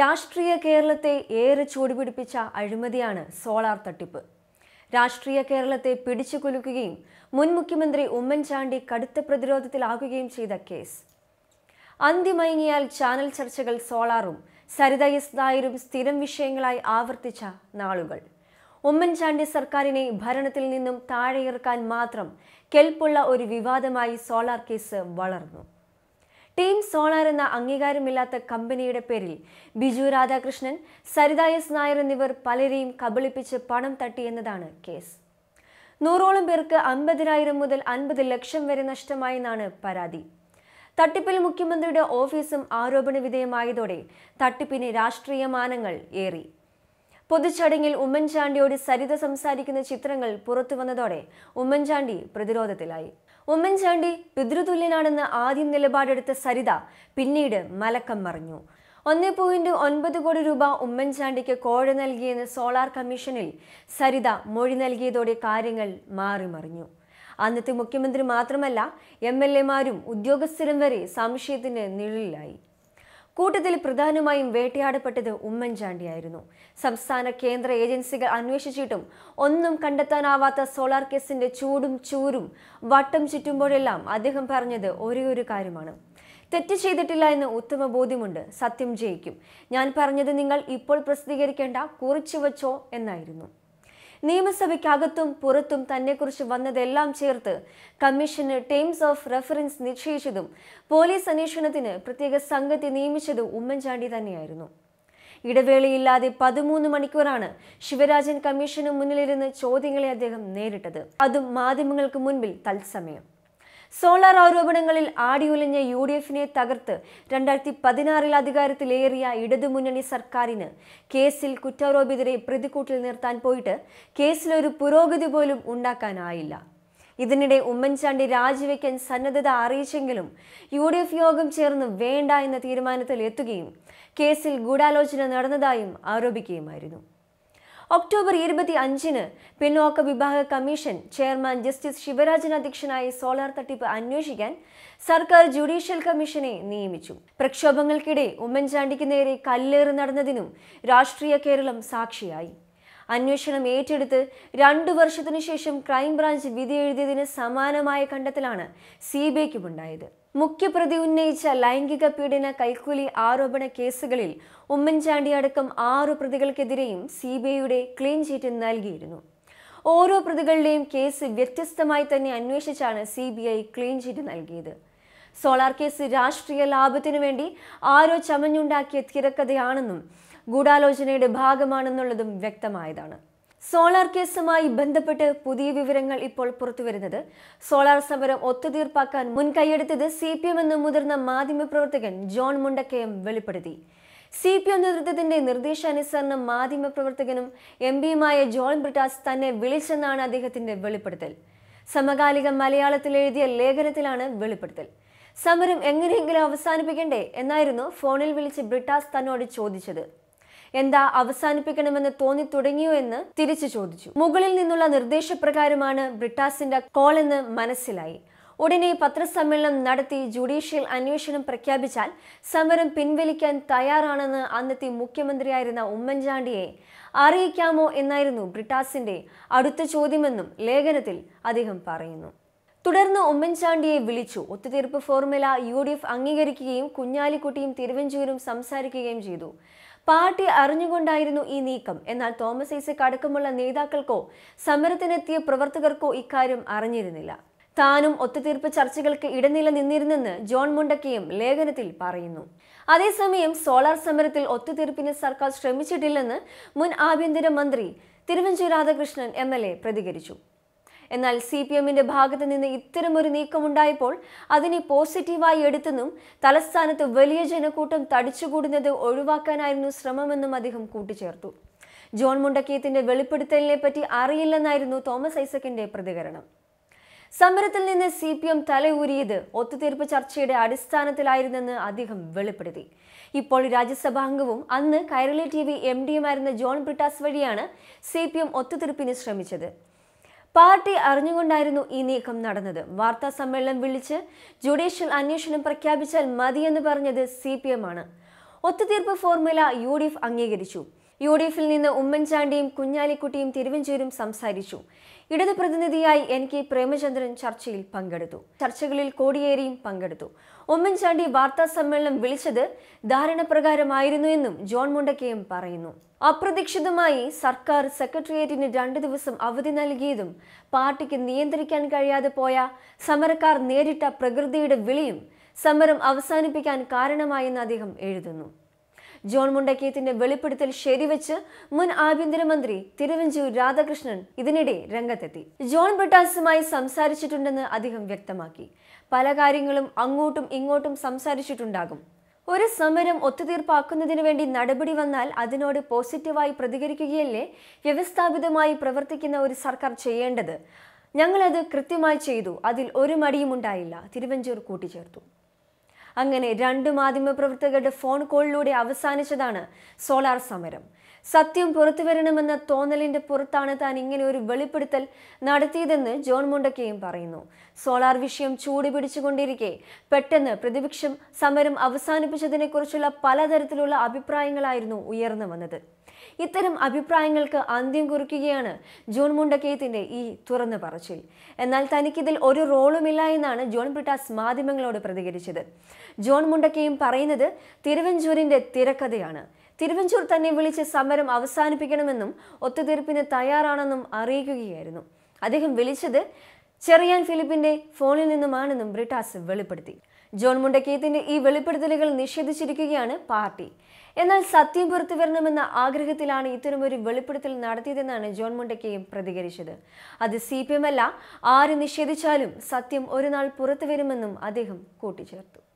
രാഷ്ട്രീയ കേരളത്തെ ഏറെ ചൂടുപിടിപ്പിച്ച അഴിമതിയാണ് സോളാർ തട്ടിപ്പ് രാഷ്ട്രീയ കേരളത്തെ പിടിച്ചു കുലുക്കുകയും മുൻ മുഖ്യമന്ത്രി ഉമ്മൻചാണ്ടി കടുത്ത പ്രതിരോധത്തിലാകുകയും ചെയ്ത കേസ് അന്തിമയങ്ങിയാൽ ചാനൽ ചർച്ചകൾ സോളാറും സരിത എസ് നായരും സ്ഥിരം വിഷയങ്ങളായി ആവർത്തിച്ച നാളുകൾ ഉമ്മൻചാണ്ടി സർക്കാരിനെ ഭരണത്തിൽ നിന്നും താഴെയിറക്കാൻ മാത്രം കെൽപ്പുള്ള ഒരു വിവാദമായി സോളാർ കേസ് വളർന്നു ടീം സോണാർ എന്ന അംഗീകാരമില്ലാത്ത കമ്പനിയുടെ പേരിൽ ബിജു രാധാകൃഷ്ണൻ സരിത എസ് നായർ എന്നിവർ പലരെയും കബളിപ്പിച്ച് പണം തട്ടി എന്നതാണ് കേസ് നൂറോളം പേർക്ക് അൻപതിനായിരം മുതൽ അൻപത് ലക്ഷം വരെ നഷ്ടമായെന്നാണ് പരാതി തട്ടിപ്പിൽ മുഖ്യമന്ത്രിയുടെ ഓഫീസും ആരോപണ വിധേയമായതോടെ തട്ടിപ്പിന് രാഷ്ട്രീയ മാനങ്ങൾ ഏറി പൊതുചടങ്ങിൽ ഉമ്മൻചാണ്ടിയോട് സരിത സംസാരിക്കുന്ന ചിത്രങ്ങൾ പുറത്തു വന്നതോടെ ഉമ്മൻചാണ്ടി പ്രതിരോധത്തിലായി ഉമ്മൻചാണ്ടി പിതൃതുല്യനാണെന്ന് ആദ്യം നിലപാടെടുത്ത സരിത പിന്നീട് മലക്കം മറിഞ്ഞു ഒന്ന് പോയിന്റ് ഒൻപത് കോടി രൂപ ഉമ്മൻചാണ്ടിക്ക് കോഴ നൽകിയെന്ന് സോളാർ കമ്മീഷനിൽ സരിത മൊഴി നൽകിയതോടെ കാര്യങ്ങൾ മാറിമറിഞ്ഞു അന്നത്തെ മുഖ്യമന്ത്രി മാത്രമല്ല എം എൽ എമാരും ഉദ്യോഗസ്ഥരും വരെ സംശയത്തിന് നിഴലിലായി കൂട്ടത്തിൽ പ്രധാനമായും വേട്ടയാടപ്പെട്ടത് ഉമ്മൻചാണ്ടിയായിരുന്നു സംസ്ഥാന കേന്ദ്ര ഏജൻസികൾ അന്വേഷിച്ചിട്ടും ഒന്നും കണ്ടെത്താനാവാത്ത സോളാർ കേസിന്റെ ചൂടും ചൂരും വട്ടം ചുറ്റുമ്പോഴെല്ലാം അദ്ദേഹം പറഞ്ഞത് ഒരേ ഒരു കാര്യമാണ് തെറ്റ് ചെയ്തിട്ടില്ല എന്ന് ഉത്തമ ബോധ്യമുണ്ട് സത്യം ജയിക്കും ഞാൻ പറഞ്ഞത് നിങ്ങൾ ഇപ്പോൾ പ്രസിദ്ധീകരിക്കേണ്ട കുറിച്ചു വച്ചോ എന്നായിരുന്നു നിയമസഭയ്ക്കകത്തും പുറത്തും തന്നെക്കുറിച്ച് വന്നതെല്ലാം ചേർത്ത് കമ്മീഷന് ടേംസ് ഓഫ് റെഫറൻസ് നിശ്ചയിച്ചതും പോലീസ് അന്വേഷണത്തിന് പ്രത്യേക സംഘത്തെ നിയമിച്ചതും ഉമ്മൻചാണ്ടി തന്നെയായിരുന്നു ഇടവേളയില്ലാതെ പതിമൂന്ന് മണിക്കൂറാണ് ശിവരാജൻ കമ്മീഷന് മുന്നിലിരുന്ന് ചോദ്യങ്ങളെ അദ്ദേഹം നേരിട്ടത് അതും മാധ്യമങ്ങൾക്ക് മുൻപിൽ തത്സമയം സോളാർ ആരോപണങ്ങളിൽ ആടിയുലഞ്ഞ യു ഡി എഫിനെ തകർത്ത് രണ്ടായിരത്തി പതിനാറിൽ അധികാരത്തിലേറിയ ഇടതുമുന്നണി സർക്കാരിന് കേസിൽ കുറ്റാരോപിതരെ പ്രതിക്കൂട്ടിൽ നിർത്താൻ പോയിട്ട് കേസിലൊരു പുരോഗതി പോലും ഉണ്ടാക്കാനായില്ല ഇതിനിടെ ഉമ്മൻചാണ്ടി രാജിവെക്കാൻ സന്നദ്ധത അറിയിച്ചെങ്കിലും യു ഡി എഫ് യോഗം ചേർന്ന് വേണ്ട എന്ന തീരുമാനത്തിൽ എത്തുകയും കേസിൽ ഗൂഢാലോചന നടന്നതായും ആരോപിക്കുകയുമായിരുന്നു ഒക്ടോബർ ഇരുപത്തി അഞ്ചിന് പിന്നോക്ക വിഭാഗ കമ്മീഷൻ ചെയർമാൻ ജസ്റ്റിസ് ശിവരാജൻ അധ്യക്ഷനായി സോളാർ തട്ടിപ്പ് അന്വേഷിക്കാൻ സർക്കാർ ജുഡീഷ്യൽ കമ്മീഷനെ നിയമിച്ചു പ്രക്ഷോഭങ്ങൾക്കിടെ ഉമ്മൻചാണ്ടിക്ക് നേരെ കല്ലേറ് നടന്നതിനും രാഷ്ട്രീയ കേരളം സാക്ഷിയായി അന്വേഷണം ഏറ്റെടുത്ത് രണ്ടു വർഷത്തിനു ശേഷം ക്രൈംബ്രാഞ്ച് വിധി എഴുതിയതിന് സമാനമായ കണ്ടെത്തലാണ് സി ബി ഉണ്ടായത് മുഖ്യപ്രതി ഉന്നയിച്ച ലൈംഗിക പീഡന കൈക്കൂലി ആരോപണ കേസുകളിൽ ഉമ്മൻചാണ്ടി അടക്കം ആറു പ്രതികൾക്കെതിരെയും സി ബി ഐയുടെ ക്ലീൻ ചീറ്റ് നൽകിയിരുന്നു ഓരോ പ്രതികളുടെയും കേസ് വ്യത്യസ്തമായി തന്നെ അന്വേഷിച്ചാണ് C B I clean cheat നൽകിയത് സോളാർ കേസ് രാഷ്ട്രീയ ലാഭത്തിനു വേണ്ടി ആരോ ചമഞ്ഞുണ്ടാക്കിയ തിരക്കഥയാണെന്നും ഗൂഢാലോചനയുടെ ഭാഗമാണെന്നുള്ളതും വ്യക്തമായതാണ് സോളാർ കേസുമായി ബന്ധപ്പെട്ട് പുതിയ വിവരങ്ങൾ ഇപ്പോൾ പുറത്തുവരുന്നത് സോളാർ സമരം ഒത്തുതീർപ്പാക്കാൻ മുൻകൈയെടുത്തത് സി പി എം എന്ന മുതിർന്ന മാധ്യമപ്രവർത്തകൻ ജോൺ മുണ്ടക്കയം വെളിപ്പെടുത്തി സി പി എം നേതൃത്വത്തിന്റെ നിർദ്ദേശാനുസരണം മാധ്യമപ്രവർത്തകനും എം പിയുമായ ജോൺ ബ്രിട്ടാസ് തന്നെ വിളിച്ചെന്നാണ് അദ്ദേഹത്തിന്റെ വെളിപ്പെടുത്തൽ സമകാലിക മലയാളത്തിൽ എഴുതിയ ലേഖനത്തിലാണ് വെളിപ്പെടുത്തൽ സമരം എങ്ങനെയെങ്കിലും അവസാനിപ്പിക്കണ്ടേ എന്നായിരുന്നു ഫോണിൽ വിളിച്ച് ബ്രിട്ടാസ് തന്നോട് ചോദിച്ചത് എന്താ അവസാനിപ്പിക്കണമെന്ന് തോന്നി തുടങ്ങിയോ എന്ന് തിരിച്ചു ചോദിച്ചു മുകളിൽ നിന്നുള്ള നിർദ്ദേശപ്രകാരമാണ് ബ്രിട്ടാസിന്റെ കോൾ എന്ന് മനസ്സിലായി ഉടനെ പത്രസമ്മേളനം നടത്തി ജുഡീഷ്യൽ അന്വേഷണം പ്രഖ്യാപിച്ചാൽ സമരം പിൻവലിക്കാൻ തയ്യാറാണെന്ന് അന്നത്തെ മുഖ്യമന്ത്രിയായിരുന്ന ഉമ്മൻചാണ്ടിയെ അറിയിക്കാമോ എന്നായിരുന്നു ബ്രിട്ടാസിന്റെ അടുത്ത ചോദ്യമെന്നും ലേഖനത്തിൽ അദ്ദേഹം പറയുന്നു തുടർന്ന് ഉമ്മൻചാണ്ടിയെ വിളിച്ചു ഒത്തുതീർപ്പ് ഫോർമുല യു ഡി എഫ് അംഗീകരിക്കുകയും കുഞ്ഞാലിക്കുട്ടിയും തിരുവഞ്ചൂരും സംസാരിക്കുകയും ചെയ്തു പാർട്ടി അറിഞ്ഞുകൊണ്ടായിരുന്നു ഈ നീക്കം എന്നാൽ തോമസ് ഐസക് അടക്കമുള്ള നേതാക്കൾക്കോ സമരത്തിനെത്തിയ പ്രവർത്തകർക്കോ ഇക്കാര്യം അറിഞ്ഞിരുന്നില്ല താനും ഒത്തുതീർപ്പ് ചർച്ചകൾക്ക് ഇടനില നിന്നിരുന്നെന്ന് ജോൺ മുണ്ടക്കയും ലേഖനത്തിൽ പറയുന്നു അതേസമയം സോളാർ സമരത്തിൽ ഒത്തുതീർപ്പിന് സർക്കാർ ശ്രമിച്ചിട്ടില്ലെന്ന് മുൻ ആഭ്യന്തര മന്ത്രി തിരുവഞ്ചൂർ രാധാകൃഷ്ണൻ എം പ്രതികരിച്ചു എന്നാൽ സി പി എമ്മിന്റെ ഭാഗത്ത് നിന്ന് ഇത്തരമൊരു നീക്കമുണ്ടായപ്പോൾ അതിനെ പോസിറ്റീവായി എടുത്തെന്നും തലസ്ഥാനത്ത് വലിയ ജനക്കൂട്ടം തടിച്ചുകൂടുന്നത് ഒഴിവാക്കാനായിരുന്നു ശ്രമമെന്നും അദ്ദേഹം കൂട്ടിച്ചേർത്തു ജോൺ മുണ്ടക്കീയത്തിന്റെ വെളിപ്പെടുത്തലിനെ പറ്റി അറിയില്ലെന്നായിരുന്നു തോമസ് ഐസക്കിന്റെ പ്രതികരണം സമരത്തിൽ നിന്ന് സി പി എം തലയൂരിയത് ഒത്തുതീർപ്പ് ചർച്ചയുടെ അടിസ്ഥാനത്തിലായിരുന്നെന്ന് അദ്ദേഹം വെളിപ്പെടുത്തി ഇപ്പോൾ രാജ്യസഭാംഗവും അന്ന് കൈരളി ടി വി എം ഡിയുമായിരുന്ന ജോൺ ബ്രിട്ടാസ് വഴിയാണ് സി പി എം ഒത്തുതീർപ്പിന് ശ്രമിച്ചത് പാർട്ടി അറിഞ്ഞുകൊണ്ടായിരുന്നു ഈ നീക്കം നടന്നത് വാർത്താ സമ്മേളനം വിളിച്ച് ജുഡീഷ്യൽ അന്വേഷണം പ്രഖ്യാപിച്ചാൽ മതിയെന്ന് പറഞ്ഞത് സി പി എം ആണ് ഒത്തുതീർപ്പ് ഫോർമുല യു ഡി എഫ് അംഗീകരിച്ചു യു ഡി എഫിൽ നിന്ന് ഉമ്മൻചാണ്ടിയും കുഞ്ഞാലിക്കുട്ടിയും തിരുവഞ്ചൂരും സംസാരിച്ചു ഇടതു പ്രതിനിധിയായി എൻ കെ പ്രേമചന്ദ്രൻ ചർച്ചയിൽ പങ്കെടുത്തു ചർച്ചകളിൽ കോടിയേരിയും പങ്കെടുത്തു ഉമ്മൻചാണ്ടി വാർത്താ സമ്മേളനം വിളിച്ചത് ധാരണപ്രകാരമായിരുന്നു എന്നും ജോൺ മുണ്ടക്കയും പറയുന്നു അപ്രതീക്ഷിതമായി സർക്കാർ സെക്രട്ടേറിയറ്റിന് രണ്ടു ദിവസം അവധി നൽകിയതും പാർട്ടിക്ക് നിയന്ത്രിക്കാൻ കഴിയാതെ പോയ സമരക്കാർ നേരിട്ട പ്രകൃതിയുടെ വിളിയും സമരം അവസാനിപ്പിക്കാൻ കാരണമായെന്ന് അദ്ദേഹം എഴുതുന്നു ജോൺ മുണ്ടക്കയത്തിന്റെ വെളിപ്പെടുത്തൽ ശരിവെച്ച് മുൻ ആഭ്യന്തരമന്ത്രി തിരുവഞ്ചൂർ രാധാകൃഷ്ണൻ ഇതിനിടെ രംഗത്തെത്തി ജോൺ ബ്രിട്ടാസുമായി സംസാരിച്ചിട്ടുണ്ടെന്ന് അദ്ദേഹം വ്യക്തമാക്കി പല കാര്യങ്ങളും അങ്ങോട്ടും ഇങ്ങോട്ടും സംസാരിച്ചിട്ടുണ്ടാകും ഒരു സമരം ഒത്തുതീർപ്പാക്കുന്നതിനു വേണ്ടി നടപടി വന്നാൽ അതിനോട് പോസിറ്റീവായി പ്രതികരിക്കുകയല്ലേ വ്യവസ്ഥാപിതമായി പ്രവർത്തിക്കുന്ന ഒരു സർക്കാർ ചെയ്യേണ്ടത് ഞങ്ങളത് കൃത്യമായി ചെയ്തു അതിൽ ഒരു മടിയും ഉണ്ടായില്ല തിരുവഞ്ചൂർ കൂട്ടിച്ചേർത്തു അങ്ങനെ രണ്ട് മാധ്യമപ്രവർത്തകരുടെ ഫോൺ കോളിലൂടെ അവസാനിച്ചതാണ് സോളാർ സമരം സത്യം പുറത്തു വരണമെന്ന തോന്നലിന്റെ പുറത്താണ് താൻ ഇങ്ങനെ ഒരു വെളിപ്പെടുത്തൽ നടത്തിയതെന്ന് ജോൺ മുണ്ടക്കയും പറയുന്നു സോളാർ വിഷയം ചൂടുപിടിച്ചുകൊണ്ടിരിക്കെ പെട്ടെന്ന് പ്രതിപക്ഷം സമരം അവസാനിപ്പിച്ചതിനെക്കുറിച്ചുള്ള പലതരത്തിലുള്ള അഭിപ്രായങ്ങളായിരുന്നു ഉയർന്നു വന്നത് ഇത്തരം അഭിപ്രായങ്ങൾക്ക് അന്ത്യം കുറിക്കുകയാണ് ജോൺ മുണ്ടക്കയത്തിന്റെ ഈ തുറന്നു പറച്ചിൽ എന്നാൽ തനിക്കിതിൽ ഒരു റോളുമില്ല എന്നാണ് ജോൺ ബ്രിട്ടാസ് മാധ്യമങ്ങളോട് പ്രതികരിച്ചത് ജോൺ മുണ്ടക്കയും പറയുന്നത് തിരുവഞ്ചൂരിന്റെ തിരക്കഥയാണ് തിരുവഞ്ചൂർ തന്നെ വിളിച്ച് സമരം അവസാനിപ്പിക്കണമെന്നും ഒത്തുതീർപ്പിന് തയ്യാറാണെന്നും അറിയിക്കുകയായിരുന്നു അദ്ദേഹം വിളിച്ചത് ചെറിയാൻ ഫിലിപ്പിന്റെ ഫോണിൽ നിന്നുമാണെന്നും ബ്രിട്ടാസ് വെളിപ്പെടുത്തി ജോൺ മുണ്ടക്കേത്തിന്റെ ഈ വെളിപ്പെടുത്തലുകൾ നിഷേധിച്ചിരിക്കുകയാണ് പാർട്ടി എന്നാൽ സത്യം പുറത്തു വരണമെന്ന ആഗ്രഹത്തിലാണ് ഇത്തരമൊരു വെളിപ്പെടുത്തൽ നടത്തിയതെന്നാണ് ജോൺ മുണ്ടക്കയും പ്രതികരിച്ചത് അത് സി പി എം അല്ല ആര് നിഷേധിച്ചാലും സത്യം ഒരു നാൾ പുറത്തു വരുമെന്നും അദ്ദേഹം കൂട്ടിച്ചേർത്തു